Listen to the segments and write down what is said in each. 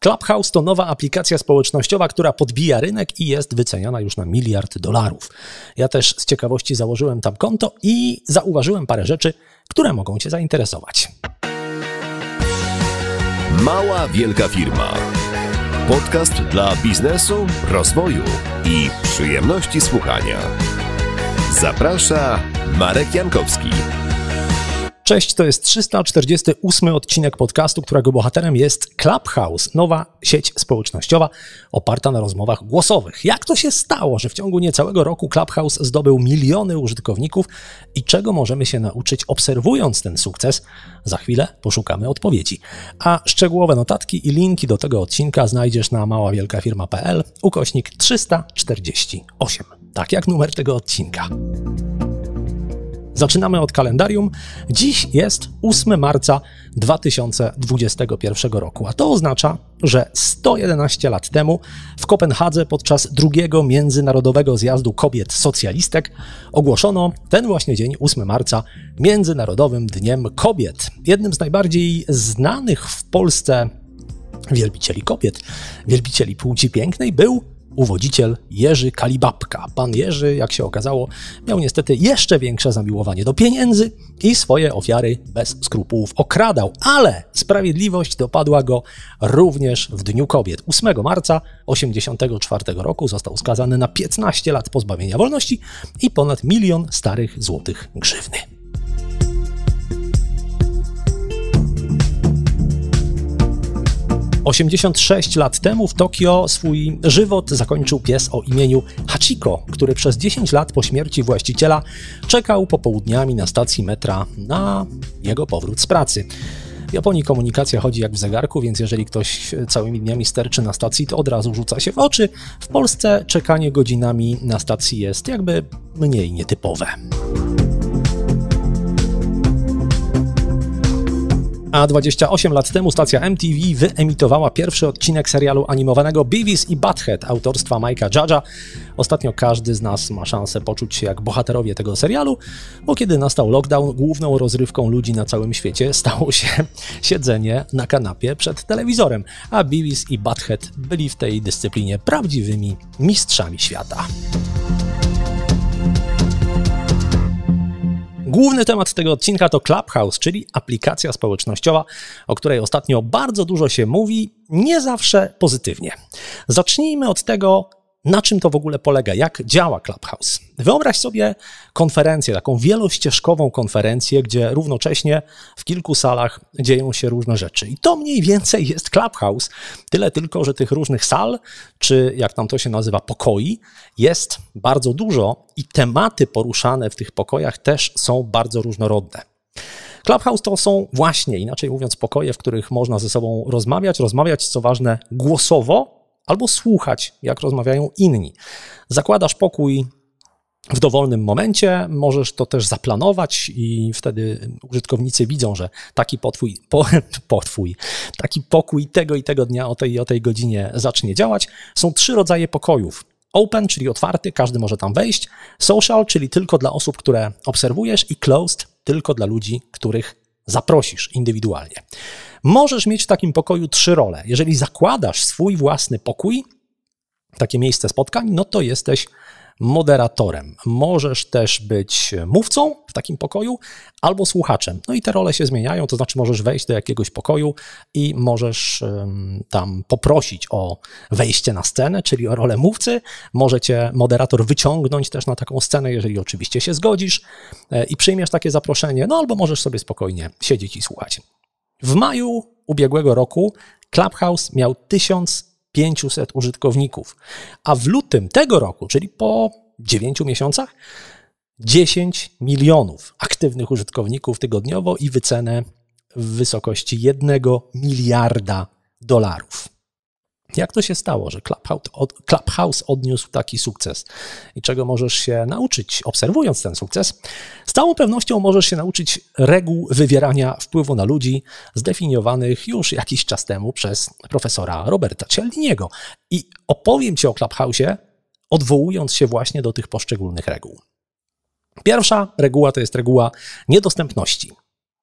Clubhouse to nowa aplikacja społecznościowa, która podbija rynek i jest wyceniana już na miliard dolarów. Ja też z ciekawości założyłem tam konto i zauważyłem parę rzeczy, które mogą Cię zainteresować. Mała Wielka Firma. Podcast dla biznesu, rozwoju i przyjemności słuchania. Zaprasza Marek Jankowski. Cześć, to jest 348 odcinek podcastu, którego bohaterem jest Clubhouse, nowa sieć społecznościowa oparta na rozmowach głosowych. Jak to się stało, że w ciągu niecałego roku Clubhouse zdobył miliony użytkowników i czego możemy się nauczyć obserwując ten sukces? Za chwilę poszukamy odpowiedzi. A szczegółowe notatki i linki do tego odcinka znajdziesz na maławielkafirma.pl ukośnik 348. Tak jak numer tego odcinka. Zaczynamy od kalendarium. Dziś jest 8 marca 2021 roku, a to oznacza, że 111 lat temu w Kopenhadze podczas drugiego Międzynarodowego Zjazdu Kobiet Socjalistek ogłoszono ten właśnie dzień, 8 marca, Międzynarodowym Dniem Kobiet. Jednym z najbardziej znanych w Polsce wielbicieli kobiet, wielbicieli płci pięknej był uwodziciel Jerzy Kalibabka. Pan Jerzy, jak się okazało, miał niestety jeszcze większe zamiłowanie do pieniędzy i swoje ofiary bez skrupułów okradał, ale sprawiedliwość dopadła go również w Dniu Kobiet. 8 marca 1984 roku został skazany na 15 lat pozbawienia wolności i ponad milion starych złotych grzywny. 86 lat temu w Tokio swój żywot zakończył pies o imieniu Hachiko, który przez 10 lat po śmierci właściciela czekał popołudniami na stacji metra na jego powrót z pracy. W Japonii komunikacja chodzi jak w zegarku, więc jeżeli ktoś całymi dniami sterczy na stacji, to od razu rzuca się w oczy. W Polsce czekanie godzinami na stacji jest jakby mniej nietypowe. A 28 lat temu stacja MTV wyemitowała pierwszy odcinek serialu animowanego Beavis i Butthead autorstwa Mike'a Judge'a. Ostatnio każdy z nas ma szansę poczuć się jak bohaterowie tego serialu, bo kiedy nastał lockdown, główną rozrywką ludzi na całym świecie stało się siedzenie na kanapie przed telewizorem, a Beavis i Butthead byli w tej dyscyplinie prawdziwymi mistrzami świata. Główny temat tego odcinka to Clubhouse, czyli aplikacja społecznościowa, o której ostatnio bardzo dużo się mówi, nie zawsze pozytywnie. Zacznijmy od tego, na czym to w ogóle polega? Jak działa Clubhouse? Wyobraź sobie konferencję, taką wielościeżkową konferencję, gdzie równocześnie w kilku salach dzieją się różne rzeczy. I to mniej więcej jest Clubhouse, tyle tylko, że tych różnych sal, czy jak tam to się nazywa, pokoi, jest bardzo dużo i tematy poruszane w tych pokojach też są bardzo różnorodne. Clubhouse to są właśnie, inaczej mówiąc, pokoje, w których można ze sobą rozmawiać, rozmawiać co ważne głosowo albo słuchać, jak rozmawiają inni. Zakładasz pokój w dowolnym momencie, możesz to też zaplanować i wtedy użytkownicy widzą, że taki potwój, po, potwój, taki pokój tego i tego dnia o tej o tej godzinie zacznie działać. Są trzy rodzaje pokojów. Open, czyli otwarty, każdy może tam wejść. Social, czyli tylko dla osób, które obserwujesz i closed, tylko dla ludzi, których zaprosisz indywidualnie. Możesz mieć w takim pokoju trzy role. Jeżeli zakładasz swój własny pokój, takie miejsce spotkań, no to jesteś moderatorem. Możesz też być mówcą w takim pokoju albo słuchaczem. No i te role się zmieniają, to znaczy możesz wejść do jakiegoś pokoju i możesz um, tam poprosić o wejście na scenę, czyli o rolę mówcy. Możecie moderator wyciągnąć też na taką scenę, jeżeli oczywiście się zgodzisz e, i przyjmiesz takie zaproszenie, no albo możesz sobie spokojnie siedzieć i słuchać. W maju ubiegłego roku Clubhouse miał 1500 użytkowników, a w lutym tego roku, czyli po 9 miesiącach, 10 milionów aktywnych użytkowników tygodniowo i wycenę w wysokości 1 miliarda dolarów. Jak to się stało, że Clubhouse odniósł taki sukces i czego możesz się nauczyć, obserwując ten sukces? Z całą pewnością możesz się nauczyć reguł wywierania wpływu na ludzi, zdefiniowanych już jakiś czas temu przez profesora Roberta Cialdiniego. I opowiem Ci o Clubhouse'ie, odwołując się właśnie do tych poszczególnych reguł. Pierwsza reguła to jest reguła niedostępności.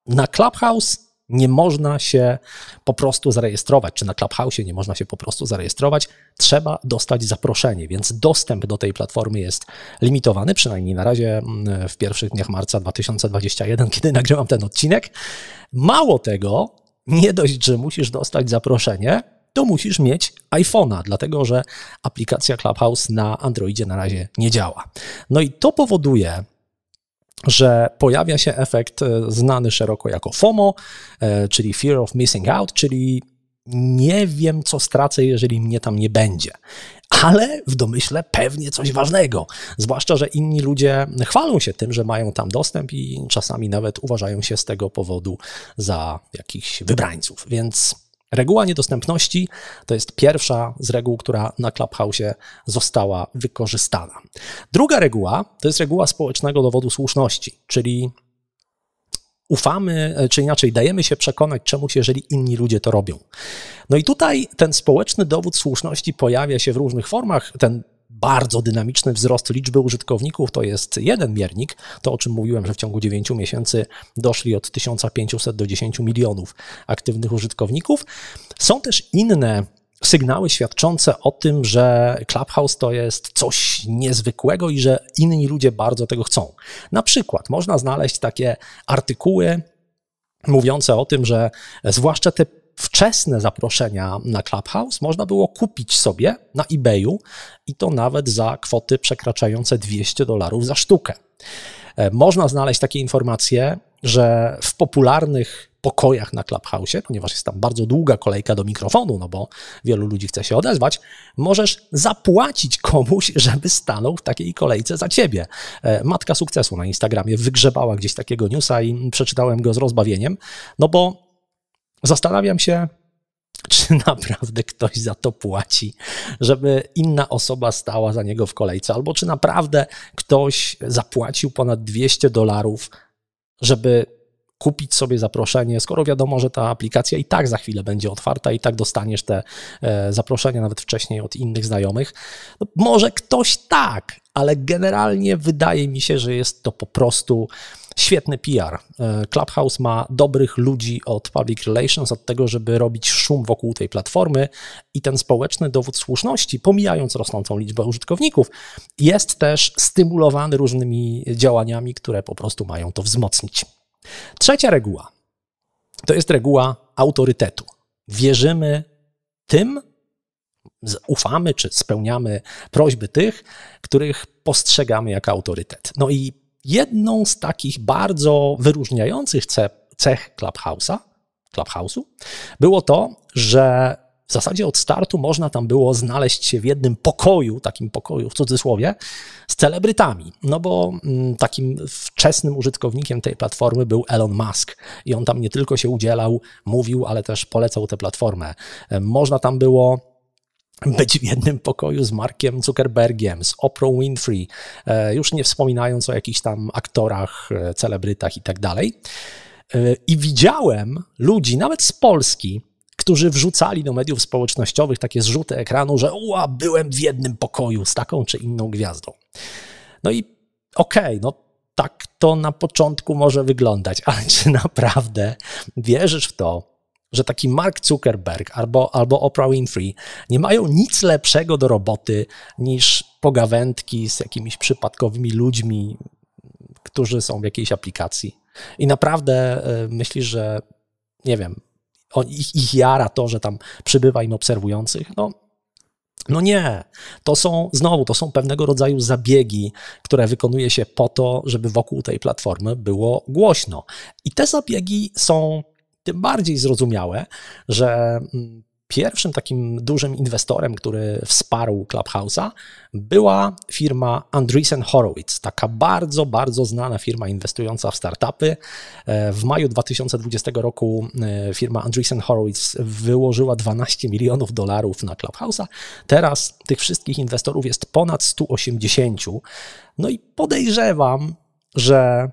Na Clubhouse nie można się po prostu zarejestrować, czy na Clubhouse nie można się po prostu zarejestrować, trzeba dostać zaproszenie, więc dostęp do tej platformy jest limitowany, przynajmniej na razie mm, w pierwszych dniach marca 2021, kiedy nagrywam ten odcinek. Mało tego, nie dość, że musisz dostać zaproszenie, to musisz mieć iPhone'a, dlatego że aplikacja Clubhouse na Androidzie na razie nie działa. No i to powoduje, że pojawia się efekt e, znany szeroko jako FOMO, e, czyli Fear of Missing Out, czyli nie wiem, co stracę, jeżeli mnie tam nie będzie. Ale w domyśle pewnie coś ważnego. Zwłaszcza, że inni ludzie chwalą się tym, że mają tam dostęp i czasami nawet uważają się z tego powodu za jakichś wybrańców. Więc Reguła niedostępności to jest pierwsza z reguł, która na Clubhouse została wykorzystana. Druga reguła to jest reguła społecznego dowodu słuszności, czyli ufamy, czy inaczej dajemy się przekonać czemuś, jeżeli inni ludzie to robią. No i tutaj ten społeczny dowód słuszności pojawia się w różnych formach. Ten bardzo dynamiczny wzrost liczby użytkowników to jest jeden miernik, to o czym mówiłem, że w ciągu 9 miesięcy doszli od 1500 do 10 milionów aktywnych użytkowników. Są też inne sygnały świadczące o tym, że Clubhouse to jest coś niezwykłego i że inni ludzie bardzo tego chcą. Na przykład można znaleźć takie artykuły mówiące o tym, że zwłaszcza te wczesne zaproszenia na Clubhouse można było kupić sobie na eBayu i to nawet za kwoty przekraczające 200 dolarów za sztukę. E, można znaleźć takie informacje, że w popularnych pokojach na Clubhouse, ponieważ jest tam bardzo długa kolejka do mikrofonu, no bo wielu ludzi chce się odezwać, możesz zapłacić komuś, żeby stanął w takiej kolejce za ciebie. E, matka sukcesu na Instagramie wygrzebała gdzieś takiego newsa i przeczytałem go z rozbawieniem, no bo Zastanawiam się, czy naprawdę ktoś za to płaci, żeby inna osoba stała za niego w kolejce, albo czy naprawdę ktoś zapłacił ponad 200 dolarów, żeby kupić sobie zaproszenie, skoro wiadomo, że ta aplikacja i tak za chwilę będzie otwarta, i tak dostaniesz te e, zaproszenia nawet wcześniej od innych znajomych. No, może ktoś tak, ale generalnie wydaje mi się, że jest to po prostu świetny PR. E, Clubhouse ma dobrych ludzi od public relations, od tego, żeby robić szum wokół tej platformy i ten społeczny dowód słuszności, pomijając rosnącą liczbę użytkowników, jest też stymulowany różnymi działaniami, które po prostu mają to wzmocnić. Trzecia reguła to jest reguła autorytetu. Wierzymy tym, ufamy czy spełniamy prośby tych, których postrzegamy jako autorytet. No i jedną z takich bardzo wyróżniających cech Clubhouse'a, Clubhouse'u było to, że w zasadzie od startu można tam było znaleźć się w jednym pokoju, takim pokoju w cudzysłowie, z celebrytami. No bo mm, takim wczesnym użytkownikiem tej platformy był Elon Musk i on tam nie tylko się udzielał, mówił, ale też polecał tę platformę. E, można tam było być w jednym pokoju z Markiem Zuckerbergiem, z Oprah Winfrey, e, już nie wspominając o jakichś tam aktorach, e, celebrytach i tak dalej. E, I widziałem ludzi, nawet z Polski, którzy wrzucali do mediów społecznościowych takie zrzuty ekranu, że ua, byłem w jednym pokoju z taką czy inną gwiazdą. No i okej, okay, no tak to na początku może wyglądać, ale czy naprawdę wierzysz w to, że taki Mark Zuckerberg albo, albo Oprah Winfrey nie mają nic lepszego do roboty niż pogawędki z jakimiś przypadkowymi ludźmi, którzy są w jakiejś aplikacji. I naprawdę y, myślisz, że nie wiem, ich, ich jara to, że tam przybywa im obserwujących. No, no nie, to są znowu, to są pewnego rodzaju zabiegi, które wykonuje się po to, żeby wokół tej platformy było głośno. I te zabiegi są tym bardziej zrozumiałe, że mm, pierwszym takim dużym inwestorem, który wsparł Clubhouse'a, była firma Andreessen Horowitz, taka bardzo, bardzo znana firma inwestująca w startupy. E, w maju 2020 roku e, firma Andreessen Horowitz wyłożyła 12 milionów dolarów na Clubhouse'a. Teraz tych wszystkich inwestorów jest ponad 180. No i podejrzewam, że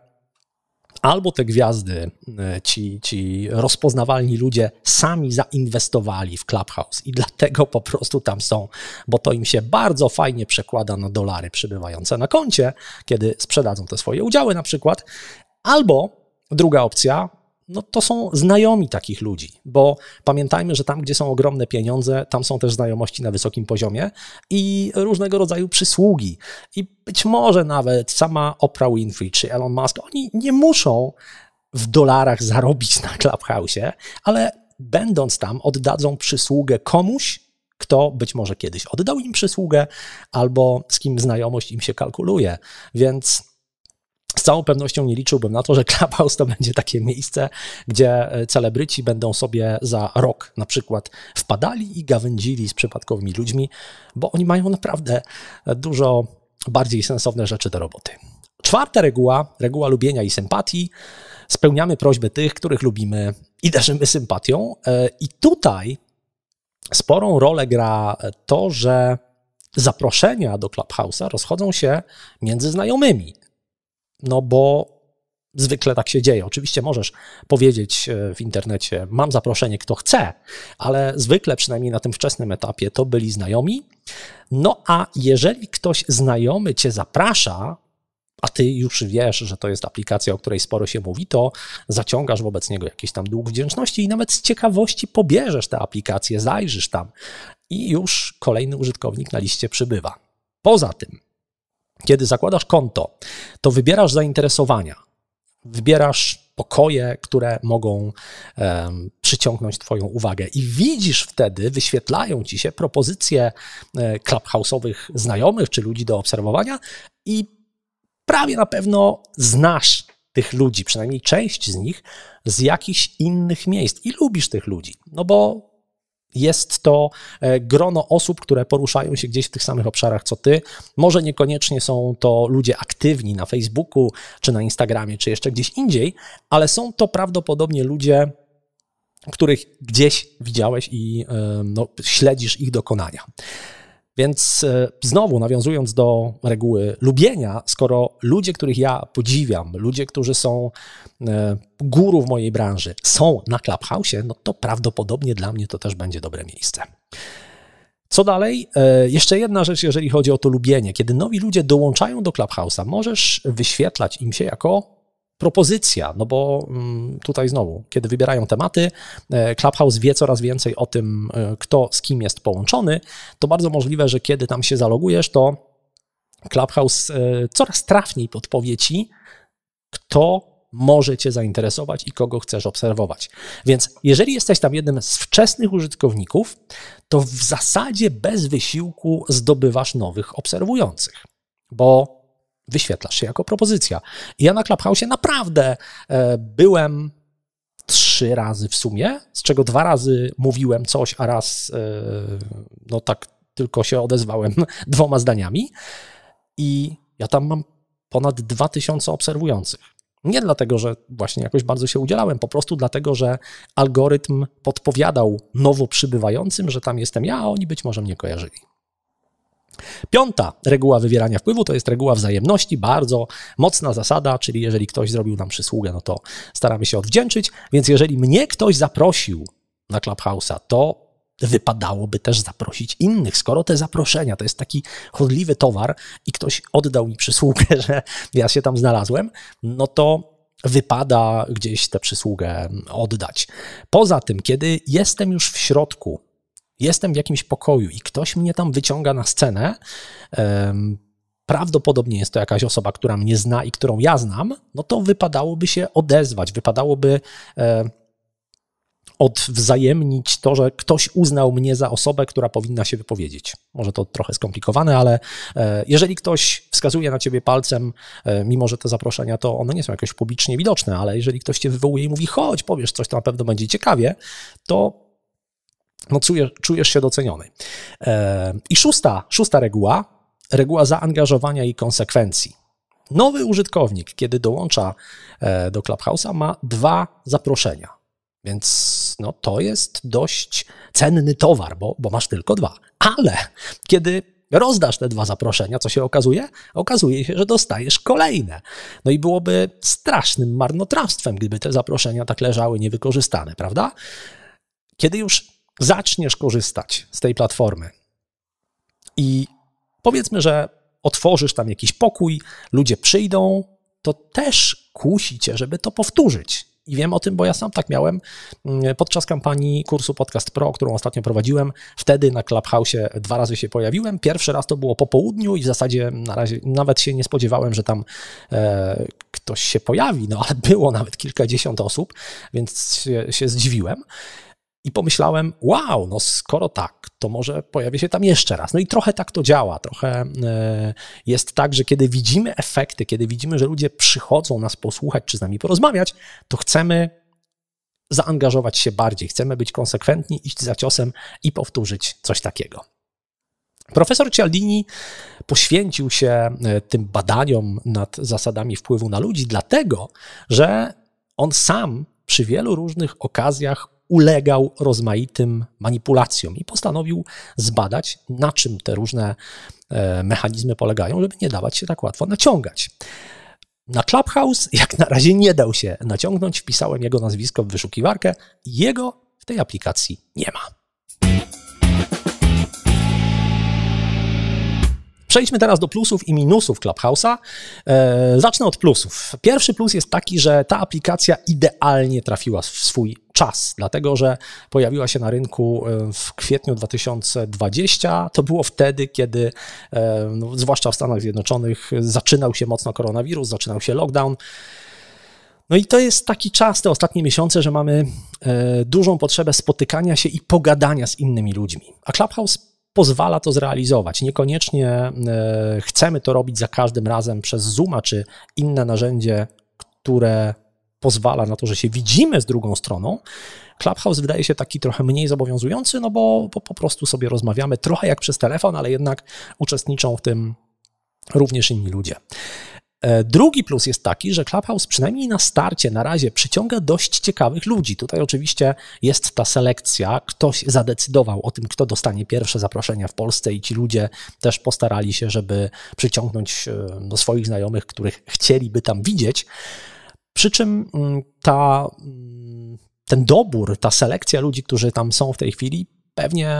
albo te gwiazdy, e, ci, ci rozpoznawalni ludzie sami zainwestowali w Clubhouse i dlatego po prostu tam są, bo to im się bardzo fajnie przekłada na dolary przybywające na koncie, kiedy sprzedadzą te swoje udziały na przykład, albo druga opcja, no to są znajomi takich ludzi, bo pamiętajmy, że tam, gdzie są ogromne pieniądze, tam są też znajomości na wysokim poziomie i różnego rodzaju przysługi. I być może nawet sama Oprah Winfrey czy Elon Musk, oni nie muszą w dolarach zarobić na Clubhouse, ale będąc tam, oddadzą przysługę komuś, kto być może kiedyś oddał im przysługę albo z kim znajomość im się kalkuluje. Więc z całą pewnością nie liczyłbym na to, że Clubhouse to będzie takie miejsce, gdzie e, celebryci będą sobie za rok na przykład wpadali i gawędzili z przypadkowymi ludźmi, bo oni mają naprawdę e, dużo bardziej sensowne rzeczy do roboty. Czwarta reguła, reguła lubienia i sympatii. Spełniamy prośby tych, których lubimy i darzymy sympatią. E, I tutaj sporą rolę gra to, że zaproszenia do Clubhouse'a rozchodzą się między znajomymi. No bo zwykle tak się dzieje. Oczywiście możesz powiedzieć e, w internecie, mam zaproszenie, kto chce, ale zwykle, przynajmniej na tym wczesnym etapie, to byli znajomi. No a jeżeli ktoś znajomy cię zaprasza, a ty już wiesz, że to jest aplikacja, o której sporo się mówi, to zaciągasz wobec niego jakiś tam dług wdzięczności i nawet z ciekawości pobierzesz tę aplikację, zajrzysz tam i już kolejny użytkownik na liście przybywa. Poza tym, kiedy zakładasz konto, to wybierasz zainteresowania, wybierasz pokoje, które mogą um, przyciągnąć Twoją uwagę. I widzisz wtedy, wyświetlają Ci się propozycje e, clubhouse'owych znajomych czy ludzi do obserwowania i prawie na pewno znasz tych ludzi, przynajmniej część z nich, z jakichś innych miejsc i lubisz tych ludzi, no bo jest to e, grono osób, które poruszają się gdzieś w tych samych obszarach co ty. Może niekoniecznie są to ludzie aktywni na Facebooku, czy na Instagramie, czy jeszcze gdzieś indziej, ale są to prawdopodobnie ludzie, których gdzieś widziałeś i e, no, śledzisz ich dokonania. Więc e, znowu nawiązując do reguły lubienia, skoro ludzie, których ja podziwiam, ludzie, którzy są e, guru w mojej branży, są na Clubhouse, no to prawdopodobnie dla mnie to też będzie dobre miejsce. Co dalej? E, jeszcze jedna rzecz, jeżeli chodzi o to lubienie. Kiedy nowi ludzie dołączają do Clubhouse'a, możesz wyświetlać im się jako propozycja, no bo mm, tutaj znowu, kiedy wybierają tematy, e, Clubhouse wie coraz więcej o tym, e, kto z kim jest połączony, to bardzo możliwe, że kiedy tam się zalogujesz, to Clubhouse e, coraz trafniej podpowie ci, kto może Cię zainteresować i kogo chcesz obserwować. Więc jeżeli jesteś tam jednym z wczesnych użytkowników, to w zasadzie bez wysiłku zdobywasz nowych obserwujących, bo wyświetlasz się jako propozycja. I ja na Clubhouse naprawdę e, byłem trzy razy w sumie, z czego dwa razy mówiłem coś, a raz e, no tak tylko się odezwałem dwoma zdaniami. I ja tam mam ponad 2000 obserwujących. Nie dlatego, że właśnie jakoś bardzo się udzielałem, po prostu dlatego, że algorytm podpowiadał nowo przybywającym, że tam jestem ja, a oni być może mnie kojarzyli. Piąta reguła wywierania wpływu to jest reguła wzajemności, bardzo mocna zasada, czyli jeżeli ktoś zrobił nam przysługę, no to staramy się odwdzięczyć, więc jeżeli mnie ktoś zaprosił na Clubhouse'a, to wypadałoby też zaprosić innych, skoro te zaproszenia to jest taki chodliwy towar i ktoś oddał mi przysługę, że ja się tam znalazłem, no to wypada gdzieś tę przysługę oddać. Poza tym, kiedy jestem już w środku jestem w jakimś pokoju i ktoś mnie tam wyciąga na scenę, prawdopodobnie jest to jakaś osoba, która mnie zna i którą ja znam, no to wypadałoby się odezwać, wypadałoby e, odwzajemnić to, że ktoś uznał mnie za osobę, która powinna się wypowiedzieć. Może to trochę skomplikowane, ale e, jeżeli ktoś wskazuje na ciebie palcem, e, mimo że te zaproszenia, to one nie są jakoś publicznie widoczne, ale jeżeli ktoś cię wywołuje i mówi, chodź, powiesz coś, to na pewno będzie ciekawie, to no czujesz, czujesz się doceniony. E, I szósta, szósta reguła, reguła zaangażowania i konsekwencji. Nowy użytkownik, kiedy dołącza e, do Clubhouse'a, ma dwa zaproszenia. Więc no, to jest dość cenny towar, bo, bo masz tylko dwa. Ale kiedy rozdasz te dwa zaproszenia, co się okazuje? Okazuje się, że dostajesz kolejne. No i byłoby strasznym marnotrawstwem, gdyby te zaproszenia tak leżały niewykorzystane, prawda? Kiedy już zaczniesz korzystać z tej platformy i powiedzmy, że otworzysz tam jakiś pokój, ludzie przyjdą, to też kusi cię, żeby to powtórzyć. I wiem o tym, bo ja sam tak miałem mm, podczas kampanii kursu Podcast Pro, którą ostatnio prowadziłem. Wtedy na Clubhouse dwa razy się pojawiłem. Pierwszy raz to było po południu i w zasadzie na razie nawet się nie spodziewałem, że tam e, ktoś się pojawi, no ale było nawet kilkadziesiąt osób, więc się, się zdziwiłem. I pomyślałem, wow, no skoro tak, to może pojawię się tam jeszcze raz. No i trochę tak to działa. Trochę e, jest tak, że kiedy widzimy efekty, kiedy widzimy, że ludzie przychodzą nas posłuchać czy z nami porozmawiać, to chcemy zaangażować się bardziej, chcemy być konsekwentni, iść za ciosem i powtórzyć coś takiego. Profesor Cialdini poświęcił się e, tym badaniom nad zasadami wpływu na ludzi, dlatego że on sam przy wielu różnych okazjach ulegał rozmaitym manipulacjom i postanowił zbadać, na czym te różne e, mechanizmy polegają, żeby nie dawać się tak łatwo naciągać. Na Clubhouse jak na razie nie dał się naciągnąć, wpisałem jego nazwisko w wyszukiwarkę, jego w tej aplikacji nie ma. Przejdźmy teraz do plusów i minusów Clubhouse'a. E, zacznę od plusów. Pierwszy plus jest taki, że ta aplikacja idealnie trafiła w swój czas, dlatego że pojawiła się na rynku e, w kwietniu 2020. To było wtedy, kiedy, e, no, zwłaszcza w Stanach Zjednoczonych, zaczynał się mocno koronawirus, zaczynał się lockdown. No i to jest taki czas, te ostatnie miesiące, że mamy dużą potrzebę spotykania się i pogadania z innymi ludźmi. A Clubhouse pozwala to zrealizować. Niekoniecznie e, chcemy to robić za każdym razem przez Zooma czy inne narzędzie, które pozwala na to, że się widzimy z drugą stroną. Clubhouse wydaje się taki trochę mniej zobowiązujący, no bo, bo po prostu sobie rozmawiamy trochę jak przez telefon, ale jednak uczestniczą w tym również inni ludzie. E, drugi plus jest taki, że Clubhouse przynajmniej na starcie, na razie przyciąga dość ciekawych ludzi. Tutaj oczywiście jest ta selekcja, ktoś zadecydował o tym, kto dostanie pierwsze zaproszenia w Polsce i ci ludzie też postarali się, żeby przyciągnąć do e, no, swoich znajomych, których chcieliby tam widzieć. Przy czym mm, ta, mm, ten dobór, ta selekcja ludzi, którzy tam są w tej chwili, pewnie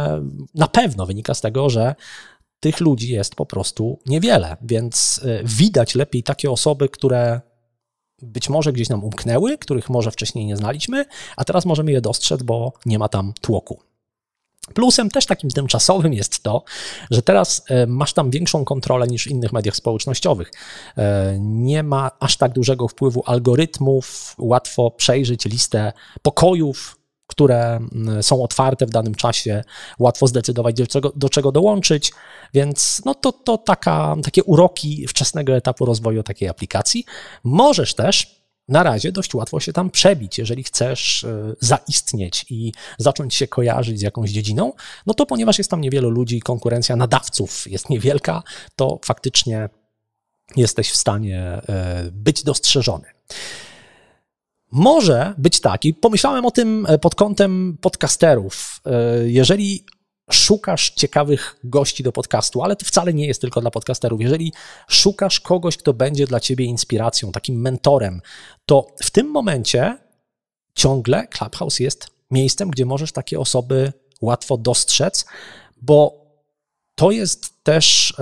na pewno wynika z tego, że tych ludzi jest po prostu niewiele, więc y, widać lepiej takie osoby, które być może gdzieś nam umknęły, których może wcześniej nie znaliśmy, a teraz możemy je dostrzec, bo nie ma tam tłoku. Plusem też takim tymczasowym jest to, że teraz y, masz tam większą kontrolę niż w innych mediach społecznościowych. Y, nie ma aż tak dużego wpływu algorytmów, łatwo przejrzeć listę pokojów, które mm, są otwarte w danym czasie, łatwo zdecydować, do czego, do czego dołączyć, więc no to, to taka, takie uroki wczesnego etapu rozwoju takiej aplikacji. Możesz też na razie dość łatwo się tam przebić. Jeżeli chcesz y, zaistnieć i zacząć się kojarzyć z jakąś dziedziną, no to ponieważ jest tam niewielu ludzi, konkurencja nadawców jest niewielka, to faktycznie jesteś w stanie y, być dostrzeżony może być tak, i pomyślałem o tym e, pod kątem podcasterów, e, jeżeli szukasz ciekawych gości do podcastu, ale to wcale nie jest tylko dla podcasterów. Jeżeli szukasz kogoś, kto będzie dla ciebie inspiracją, takim mentorem, to w tym momencie ciągle Clubhouse jest miejscem, gdzie możesz takie osoby łatwo dostrzec, bo to jest też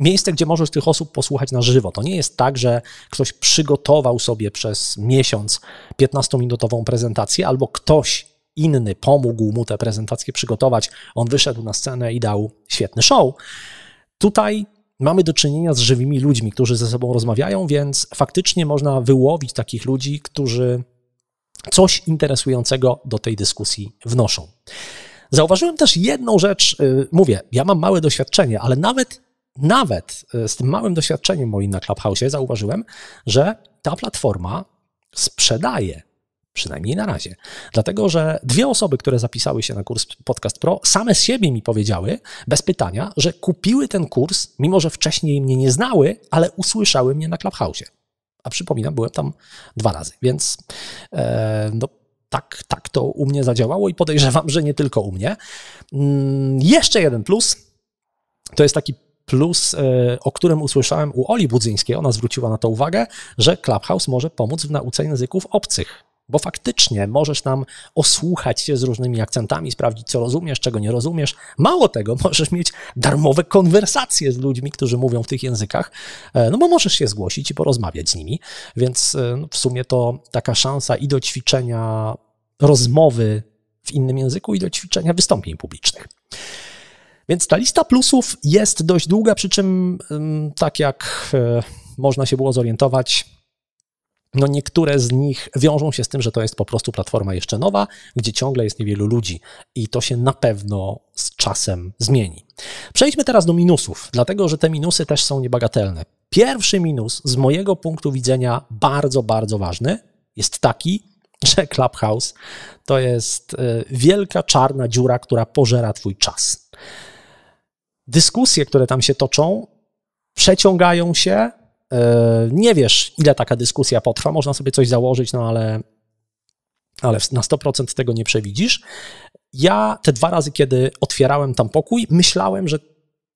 miejsce, gdzie możesz tych osób posłuchać na żywo. To nie jest tak, że ktoś przygotował sobie przez miesiąc 15-minutową prezentację albo ktoś inny pomógł mu tę prezentację przygotować, on wyszedł na scenę i dał świetny show. Tutaj mamy do czynienia z żywymi ludźmi, którzy ze sobą rozmawiają, więc faktycznie można wyłowić takich ludzi, którzy coś interesującego do tej dyskusji wnoszą. Zauważyłem też jedną rzecz, y, mówię, ja mam małe doświadczenie, ale nawet nawet e, z tym małym doświadczeniem moim na Clubhouse zauważyłem, że ta platforma sprzedaje przynajmniej na razie. Dlatego, że dwie osoby, które zapisały się na kurs Podcast Pro, same z siebie mi powiedziały, bez pytania, że kupiły ten kurs, mimo że wcześniej mnie nie znały, ale usłyszały mnie na Clubhouse. A przypominam, byłem tam dwa razy, więc e, no, tak, tak to u mnie zadziałało i podejrzewam, że nie tylko u mnie. Mm, jeszcze jeden plus to jest taki plus e, o którym usłyszałem u Oli Budzyńskiej, ona zwróciła na to uwagę, że Clubhouse może pomóc w nauce języków obcych bo faktycznie możesz tam osłuchać się z różnymi akcentami, sprawdzić, co rozumiesz, czego nie rozumiesz. Mało tego, możesz mieć darmowe konwersacje z ludźmi, którzy mówią w tych językach, e, no bo możesz się zgłosić i porozmawiać z nimi, więc e, no w sumie to taka szansa i do ćwiczenia rozmowy w innym języku, i do ćwiczenia wystąpień publicznych. Więc ta lista plusów jest dość długa, przy czym tak jak e, można się było zorientować, no niektóre z nich wiążą się z tym, że to jest po prostu platforma jeszcze nowa, gdzie ciągle jest niewielu ludzi i to się na pewno z czasem zmieni. Przejdźmy teraz do minusów, dlatego że te minusy też są niebagatelne. Pierwszy minus z mojego punktu widzenia bardzo, bardzo ważny jest taki, że Clubhouse to jest e, wielka czarna dziura, która pożera Twój czas dyskusje, które tam się toczą, przeciągają się. E, nie wiesz, ile taka dyskusja potrwa. Można sobie coś założyć, no ale, ale na 100% tego nie przewidzisz. Ja te dwa razy, kiedy otwierałem tam pokój, myślałem, że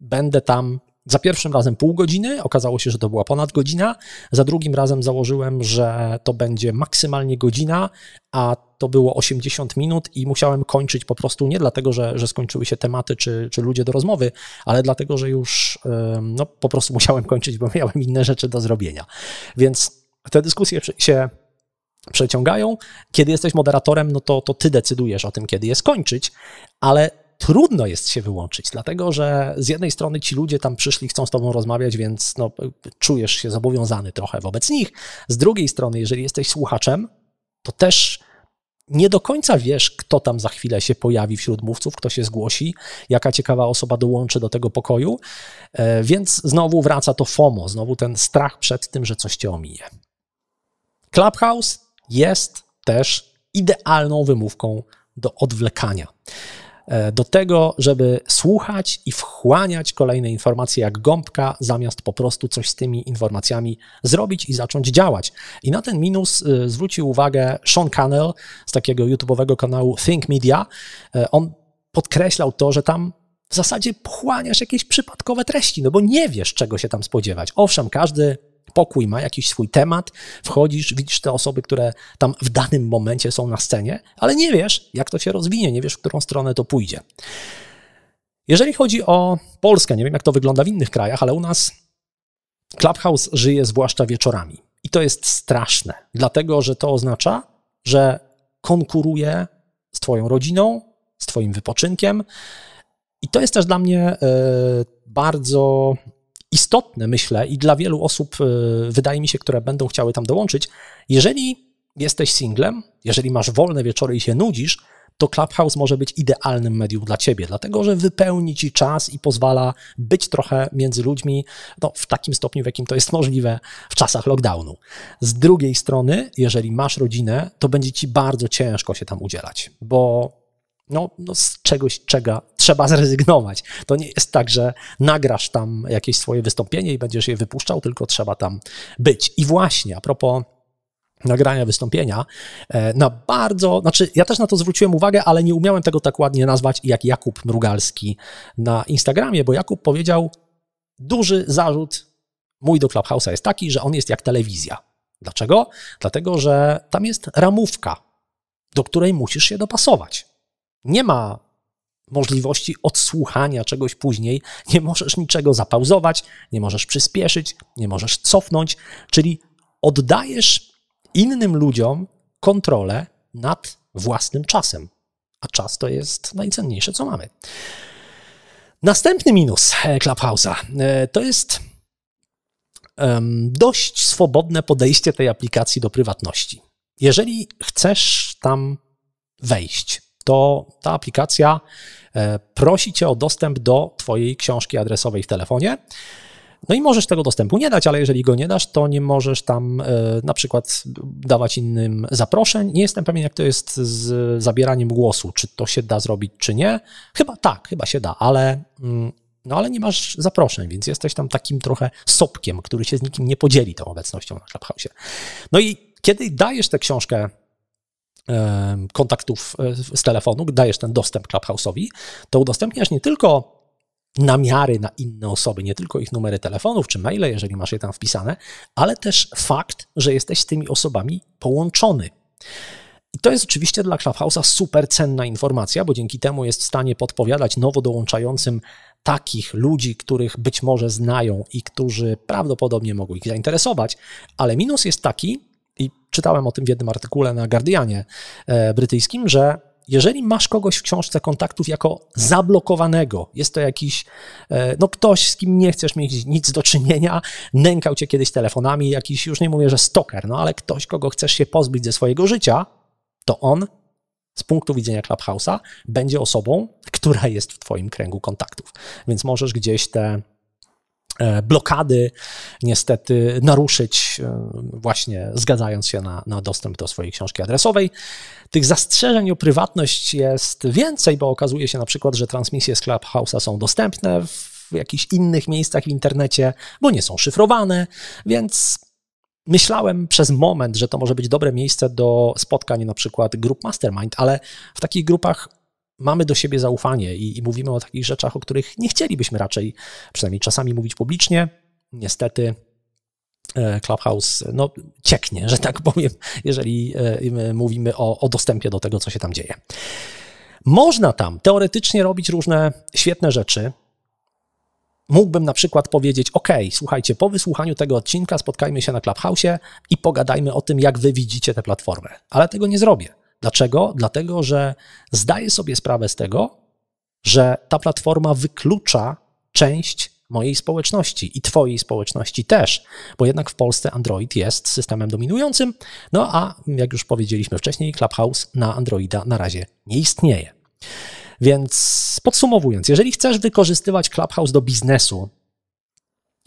będę tam za pierwszym razem pół godziny, okazało się, że to była ponad godzina. Za drugim razem założyłem, że to będzie maksymalnie godzina, a to było 80 minut i musiałem kończyć po prostu nie dlatego, że, że skończyły się tematy czy, czy ludzie do rozmowy, ale dlatego, że już no, po prostu musiałem kończyć, bo miałem inne rzeczy do zrobienia. Więc te dyskusje się przeciągają. Kiedy jesteś moderatorem, no to, to ty decydujesz o tym, kiedy je skończyć, ale trudno jest się wyłączyć, dlatego że z jednej strony ci ludzie tam przyszli, chcą z tobą rozmawiać, więc no, czujesz się zobowiązany trochę wobec nich. Z drugiej strony, jeżeli jesteś słuchaczem, to też nie do końca wiesz, kto tam za chwilę się pojawi wśród mówców, kto się zgłosi, jaka ciekawa osoba dołączy do tego pokoju. E, więc znowu wraca to FOMO, znowu ten strach przed tym, że coś cię ominie. Clubhouse jest też idealną wymówką do odwlekania. E, do tego, żeby słuchać i wchłaniać kolejne informacje jak gąbka, zamiast po prostu coś z tymi informacjami zrobić i zacząć działać. I na ten minus e, zwrócił uwagę Sean Cannell z takiego YouTube'owego kanału Think Media. E, on podkreślał to, że tam w zasadzie pochłaniasz jakieś przypadkowe treści, no bo nie wiesz, czego się tam spodziewać. Owszem, każdy pokój, ma jakiś swój temat, wchodzisz, widzisz te osoby, które tam w danym momencie są na scenie, ale nie wiesz, jak to się rozwinie, nie wiesz, w którą stronę to pójdzie. Jeżeli chodzi o Polskę, nie wiem jak to wygląda w innych krajach, ale u nas Clubhouse żyje zwłaszcza wieczorami. I to jest straszne, dlatego że to oznacza, że konkuruje z Twoją rodziną, z Twoim wypoczynkiem. I to jest też dla mnie e, bardzo istotne myślę, i dla wielu osób, y, wydaje mi się, które będą chciały tam dołączyć. Jeżeli jesteś singlem, jeżeli masz wolne wieczory i się nudzisz, to Clubhouse może być idealnym medium dla ciebie, dlatego że wypełni ci czas i pozwala być trochę między ludźmi no, w takim stopniu, w jakim to jest możliwe w czasach lockdownu. Z drugiej strony, jeżeli masz rodzinę, to będzie ci bardzo ciężko się tam udzielać, bo no, no z czegoś, czego, trzeba zrezygnować. To nie jest tak, że nagrasz tam jakieś swoje wystąpienie i będziesz je wypuszczał, tylko trzeba tam być. I właśnie a propos nagrania wystąpienia, e, na bardzo, znaczy ja też na to zwróciłem uwagę, ale nie umiałem tego tak ładnie nazwać jak Jakub Mrugalski na Instagramie, bo Jakub powiedział, duży zarzut mój do Clubhouse'a jest taki, że on jest jak telewizja. Dlaczego? Dlatego, że tam jest ramówka, do której musisz się dopasować. Nie ma możliwości odsłuchania czegoś później. Nie możesz niczego zapauzować, nie możesz przyspieszyć, nie możesz cofnąć, czyli oddajesz innym ludziom kontrolę nad własnym czasem. A czas to jest najcenniejsze, co mamy. Następny minus e, Clubhouse'a e, to jest dość swobodne podejście tej aplikacji do prywatności. Jeżeli chcesz tam wejść, to ta aplikacja e, prosi cię o dostęp do twojej książki adresowej w telefonie. No i możesz tego dostępu nie dać, ale jeżeli go nie dasz, to nie możesz tam e, na przykład dawać innym zaproszeń. Nie jestem pewien, jak to jest z zabieraniem głosu, czy to się da zrobić, czy nie. Chyba tak, chyba się da, ale, mm, no, ale nie masz zaproszeń, więc jesteś tam takim trochę sopkiem, który się z nikim nie podzieli tą obecnością na Clubhouse. No i kiedy dajesz tę książkę kontaktów e, z telefonu, dajesz ten dostęp Clubhouse'owi, to udostępniasz nie tylko namiary na inne osoby, nie tylko ich numery telefonów czy maile, jeżeli masz je tam wpisane, ale też fakt, że jesteś z tymi osobami połączony. I to jest oczywiście dla Clubhouse'a super cenna informacja, bo dzięki temu jest w stanie podpowiadać nowo dołączającym takich ludzi, których być może znają i którzy prawdopodobnie mogą ich zainteresować, ale minus jest taki, czytałem o tym w jednym artykule na Guardianie e, brytyjskim, że jeżeli masz kogoś w książce kontaktów jako zablokowanego, jest to jakiś, e, no ktoś, z kim nie chcesz mieć nic do czynienia, nękał cię kiedyś telefonami, jakiś, już nie mówię, że stoker, no ale ktoś, kogo chcesz się pozbyć ze swojego życia, to on z punktu widzenia Clubhouse'a będzie osobą, która jest w twoim kręgu kontaktów. Więc możesz gdzieś te E, blokady niestety naruszyć, e, właśnie zgadzając się na, na, dostęp do swojej książki adresowej. Tych zastrzeżeń o prywatność jest więcej, bo okazuje się na przykład, że transmisje z Clubhouse'a są dostępne w jakichś innych miejscach w internecie, bo nie są szyfrowane, więc Myślałem przez moment, że to może być dobre miejsce do spotkań na przykład grup mastermind, ale w takich grupach mamy do siebie zaufanie i, i mówimy o takich rzeczach, o których nie chcielibyśmy raczej, przynajmniej czasami mówić publicznie. Niestety e, Clubhouse no, cieknie, że tak powiem, jeżeli e, mówimy o, o, dostępie do tego, co się tam dzieje. Można tam teoretycznie robić różne świetne rzeczy. Mógłbym na przykład powiedzieć: OK, słuchajcie, po wysłuchaniu tego odcinka spotkajmy się na Clubhouse i pogadajmy o tym, jak wy widzicie tę platformę. Ale tego nie zrobię Dlaczego? Dlatego, że zdaję sobie sprawę z tego, że ta platforma wyklucza część mojej społeczności i Twojej społeczności też, bo jednak w Polsce Android jest systemem dominującym, no a jak już powiedzieliśmy wcześniej, Clubhouse na Androida na razie nie istnieje. Więc podsumowując, jeżeli chcesz wykorzystywać Clubhouse do biznesu,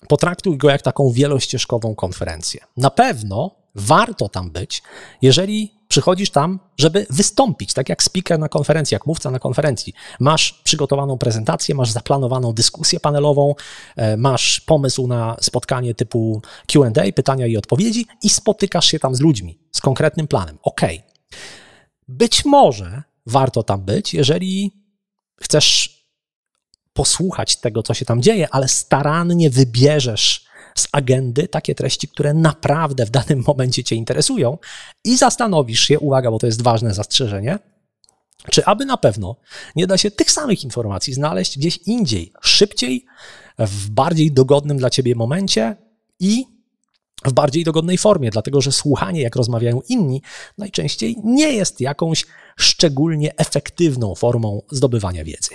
potraktuj go jak taką wielościeżkową konferencję. Na pewno warto tam być, jeżeli przychodzisz tam, żeby wystąpić, tak jak speaker na konferencji, jak mówca na konferencji. Masz przygotowaną prezentację, masz zaplanowaną dyskusję panelową, e, masz pomysł na spotkanie typu QA, pytania i odpowiedzi i spotykasz się tam z ludźmi, z konkretnym planem. OK. Być może warto tam być, jeżeli chcesz posłuchać tego, co się tam dzieje, ale starannie wybierzesz z agendy takie treści, które naprawdę w danym momencie Cię interesują i zastanowisz się, uwaga, bo to jest ważne zastrzeżenie, czy aby na pewno nie da się tych samych informacji znaleźć gdzieś indziej, szybciej, w bardziej dogodnym dla Ciebie momencie i w bardziej dogodnej formie, dlatego że słuchanie, jak rozmawiają inni, najczęściej nie jest jakąś szczególnie efektywną formą zdobywania wiedzy.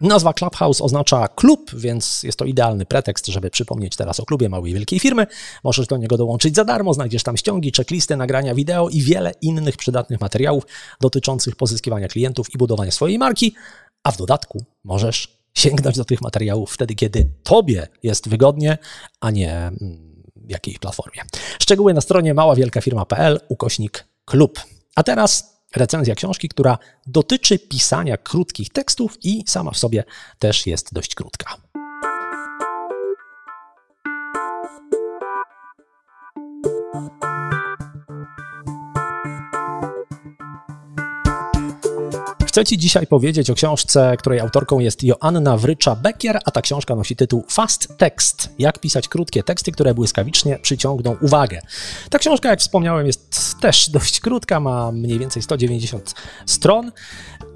Nazwa Clubhouse oznacza klub, więc jest to idealny pretekst, żeby przypomnieć teraz o klubie małej i wielkiej firmy. Możesz do niego dołączyć za darmo, znajdziesz tam ściągi, checklisty, nagrania wideo i wiele innych przydatnych materiałów dotyczących pozyskiwania klientów i budowania swojej marki, a w dodatku możesz sięgnąć do tych materiałów wtedy, kiedy tobie jest wygodnie, a nie mm, jakiej platformie. Szczegóły na stronie maławielkafirma.pl ukośnik klub. A teraz recenzja książki, która dotyczy pisania krótkich tekstów i sama w sobie też jest dość krótka. Chcę Ci dzisiaj powiedzieć o książce, której autorką jest Joanna Wrycza-Bekier, a ta książka nosi tytuł Fast Text. Jak pisać krótkie teksty, które błyskawicznie przyciągną uwagę. Ta książka, jak wspomniałem, jest też dość krótka, ma mniej więcej 190 stron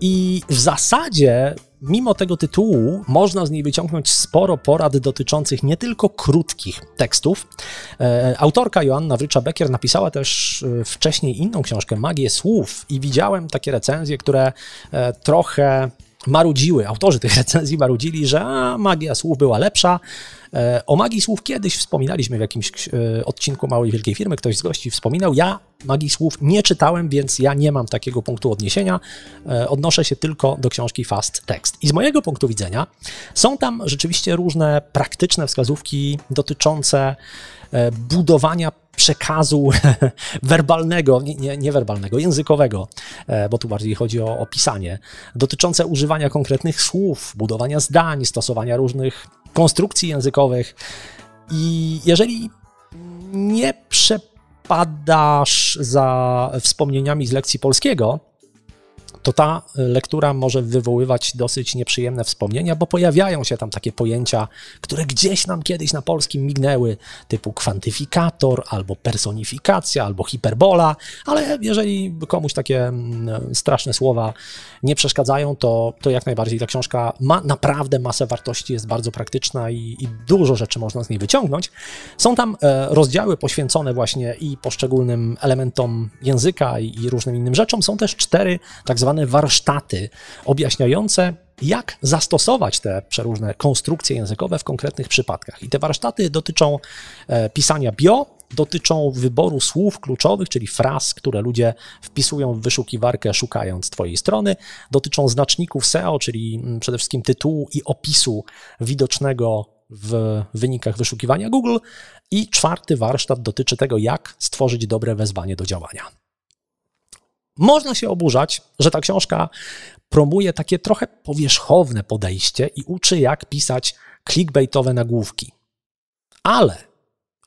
i w zasadzie Mimo tego tytułu można z niej wyciągnąć sporo porad dotyczących nie tylko krótkich tekstów. E, autorka Joanna wrycza becker napisała też e, wcześniej inną książkę, Magię Słów, i widziałem takie recenzje, które e, trochę marudziły, autorzy tych recenzji marudzili, że a, magia słów była lepsza. E, o magii słów kiedyś wspominaliśmy w jakimś e, odcinku Małej Wielkiej Firmy, ktoś z gości wspominał. Ja magii słów nie czytałem, więc ja nie mam takiego punktu odniesienia. E, odnoszę się tylko do książki Fast Text. I z mojego punktu widzenia są tam rzeczywiście różne praktyczne wskazówki dotyczące budowania przekazu werbalnego, nie, nie werbalnego, językowego, e, bo tu bardziej chodzi o opisanie, dotyczące używania konkretnych słów, budowania zdań, stosowania różnych konstrukcji językowych. I jeżeli nie przepadasz za wspomnieniami z lekcji polskiego, to ta lektura może wywoływać dosyć nieprzyjemne wspomnienia, bo pojawiają się tam takie pojęcia, które gdzieś nam kiedyś na polskim mignęły, typu kwantyfikator, albo personifikacja, albo hiperbola, ale jeżeli komuś takie mm, straszne słowa nie przeszkadzają, to, to jak najbardziej ta książka ma naprawdę masę wartości, jest bardzo praktyczna i, i dużo rzeczy można z niej wyciągnąć. Są tam e, rozdziały poświęcone właśnie i poszczególnym elementom języka i, i różnym innym rzeczom. Są też cztery tak zwane tzw. warsztaty objaśniające, jak zastosować te przeróżne konstrukcje językowe w konkretnych przypadkach. I te warsztaty dotyczą e, pisania bio, dotyczą wyboru słów kluczowych, czyli fraz, które ludzie wpisują w wyszukiwarkę szukając Twojej strony, dotyczą znaczników SEO, czyli mm, przede wszystkim tytułu i opisu widocznego w wynikach wyszukiwania Google. I czwarty warsztat dotyczy tego, jak stworzyć dobre wezwanie do działania. Można się oburzać, że ta książka promuje takie trochę powierzchowne podejście i uczy, jak pisać clickbaitowe nagłówki. Ale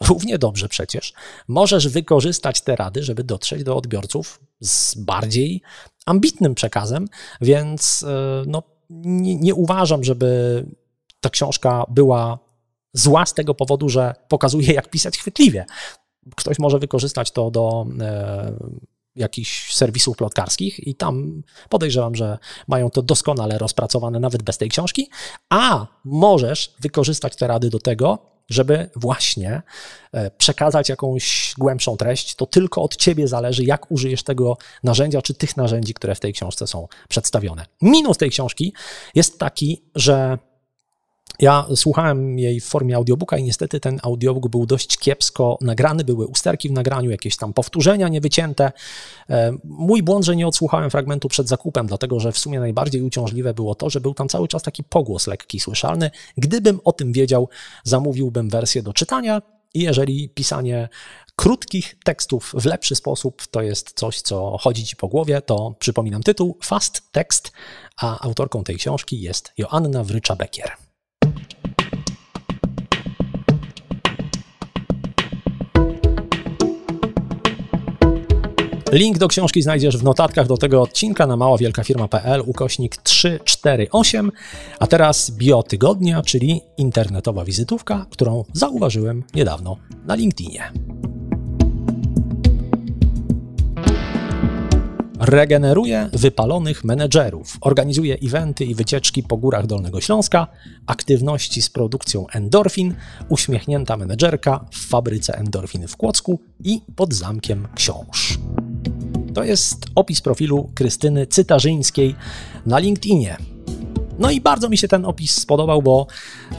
równie dobrze przecież możesz wykorzystać te rady, żeby dotrzeć do odbiorców z bardziej ambitnym przekazem, więc e, no, nie, nie uważam, żeby ta książka była zła z tego powodu, że pokazuje, jak pisać chwytliwie. Ktoś może wykorzystać to do. E, jakichś serwisów plotkarskich i tam podejrzewam, że mają to doskonale rozpracowane nawet bez tej książki, a możesz wykorzystać te rady do tego, żeby właśnie e, przekazać jakąś głębszą treść, to tylko od ciebie zależy, jak użyjesz tego narzędzia, czy tych narzędzi, które w tej książce są przedstawione. Minus tej książki jest taki, że ja słuchałem jej w formie audiobooka i niestety ten audiobook był dość kiepsko nagrany, były usterki w nagraniu, jakieś tam powtórzenia niewycięte. E, mój błąd, że nie odsłuchałem fragmentu przed zakupem, dlatego że w sumie najbardziej uciążliwe było to, że był tam cały czas taki pogłos lekki, słyszalny. Gdybym o tym wiedział, zamówiłbym wersję do czytania, i jeżeli pisanie krótkich tekstów w lepszy sposób to jest coś, co chodzi ci po głowie, to przypominam tytuł Fast Text, a autorką tej książki jest Joanna Wrycza-Bekier. Link do książki znajdziesz w notatkach do tego odcinka na maławielkafirma.pl ukośnik 348. A teraz bio tygodnia, czyli internetowa wizytówka, którą zauważyłem niedawno na LinkedInie. Regeneruje wypalonych menedżerów, organizuje eventy i wycieczki po górach Dolnego Śląska, aktywności z produkcją endorfin, uśmiechnięta menedżerka w fabryce endorfin w Kłodzku i pod zamkiem książ. To jest opis profilu Krystyny Cytarzyńskiej na LinkedInie. No i bardzo mi się ten opis spodobał, bo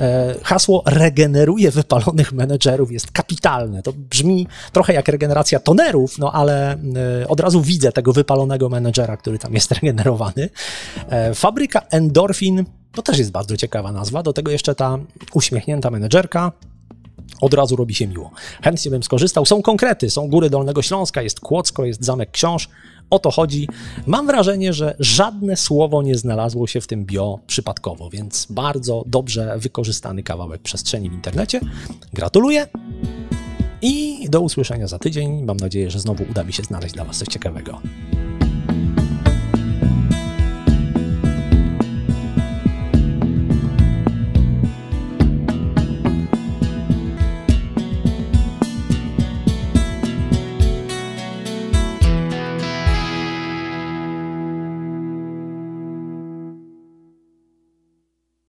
e, hasło regeneruje wypalonych menedżerów jest kapitalne. To brzmi trochę jak regeneracja tonerów, no ale e, od razu widzę tego wypalonego menedżera, który tam jest regenerowany. E, fabryka endorfin to też jest bardzo ciekawa nazwa. Do tego jeszcze ta uśmiechnięta menedżerka, od razu robi się miło. Chętnie bym skorzystał. Są konkrety, są góry Dolnego Śląska, jest Kłodzko, jest Zamek Książ. O to chodzi. Mam wrażenie, że żadne słowo nie znalazło się w tym bio przypadkowo, więc bardzo dobrze wykorzystany kawałek przestrzeni w internecie. Gratuluję i do usłyszenia za tydzień. Mam nadzieję, że znowu uda mi się znaleźć dla Was coś ciekawego.